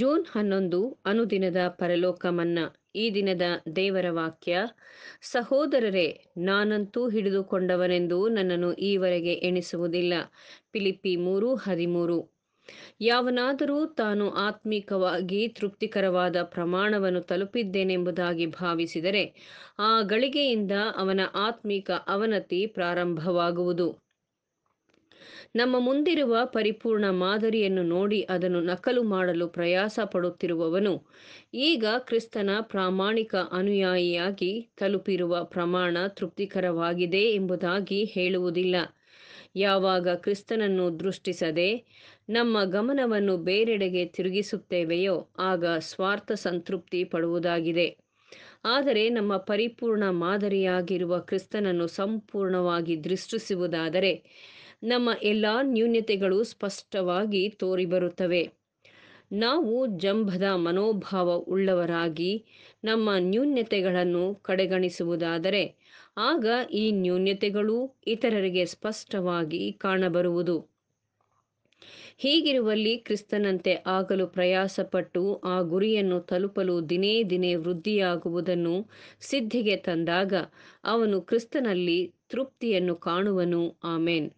June ಹನ್ನೊಂದು ಅನುದಿನದ ಪರಲೋಕ ಮನ್ನಾ ಈ ದಿನದ ದೇವರ ವಾಕ್ಯ ಸಹೋದರರೇ ನಾನಂತೂ ಹಿಡಿದುಕೊಂಡವನೆಂದು ನನ್ನನ್ನು ಈವರೆಗೆ ಎಣಿಸುವುದಿಲ್ಲ ಪಿಲಿಪಿ ಮೂರು ಹದಿಮೂರು ಯಾವನಾದರೂ ತಾನು ಆತ್ಮಿಕವಾಗಿ ತೃಪ್ತಿಕರವಾದ ಪ್ರಮಾಣವನ್ನು ತಲುಪಿದ್ದೇನೆಂಬುದಾಗಿ ಭಾವಿಸಿದರೆ ಆ ಗಳಿಗೆಯಿಂದ ಅವನ ಆತ್ಮಿಕ ಅವನತಿ ಪ್ರಾರಂಭವಾಗುವುದು ನಮ್ಮ ಮುಂದಿರುವ ಪರಿಪೂರ್ಣ ಮಾದರಿಯನ್ನು ನೋಡಿ ಅದನ್ನು ನಕಲು ಮಾಡಲು ಪ್ರಯಾಸ ಪಡುತ್ತಿರುವವನು ಈಗ ಕ್ರಿಸ್ತನ ಪ್ರಾಮಾಣಿಕ ಅನುಯಾಯಿಯಾಗಿ ತಲುಪಿರುವ ಪ್ರಮಾಣ ತೃಪ್ತಿಕರವಾಗಿದೆ ಎಂಬುದಾಗಿ ಹೇಳುವುದಿಲ್ಲ ಯಾವಾಗ ಕ್ರಿಸ್ತನನ್ನು ದೃಷ್ಟಿಸದೆ ನಮ್ಮ ಗಮನವನ್ನು ಬೇರೆಡೆಗೆ ತಿರುಗಿಸುತ್ತೇವೆಯೋ ಆಗ ಸ್ವಾರ್ಥ ಸಂತೃಪ್ತಿ ಪಡುವುದಾಗಿದೆ ಆದರೆ ನಮ್ಮ ಪರಿಪೂರ್ಣ ಮಾದರಿಯಾಗಿರುವ ಕ್ರಿಸ್ತನನ್ನು ಸಂಪೂರ್ಣವಾಗಿ ದೃಷ್ಟಿಸುವುದಾದರೆ ನಮ್ಮ ಎಲ್ಲ ನ್ಯೂನ್ಯತೆಗಳು ಸ್ಪಷ್ಟವಾಗಿ ತೋರಿಬರುತ್ತವೆ ನಾವು ಜಂಭದ ಮನೋಭಾವ ಉಳ್ಳವರಾಗಿ ನಮ್ಮ ನ್ಯೂನ್ಯತೆಗಳನ್ನು ಕಡೆಗಣಿಸುವುದಾದರೆ ಆಗ ಈ ನ್ಯೂನ್ಯತೆಗಳು ಇತರರಿಗೆ ಸ್ಪಷ್ಟವಾಗಿ ಕಾಣಬರುವುದು ಹೀಗಿರುವಲ್ಲಿ ಕ್ರಿಸ್ತನಂತೆ ಆಗಲು ಪ್ರಯಾಸಪಟ್ಟು ಆ ಗುರಿಯನ್ನು ತಲುಪಲು ದಿನೇ ದಿನೇ ವೃದ್ಧಿಯಾಗುವುದನ್ನು ಸಿದ್ಧಿಗೆ ತಂದಾಗ ಅವನು ಕ್ರಿಸ್ತನಲ್ಲಿ ತೃಪ್ತಿಯನ್ನು ಕಾಣುವನು ಆಮೇನ್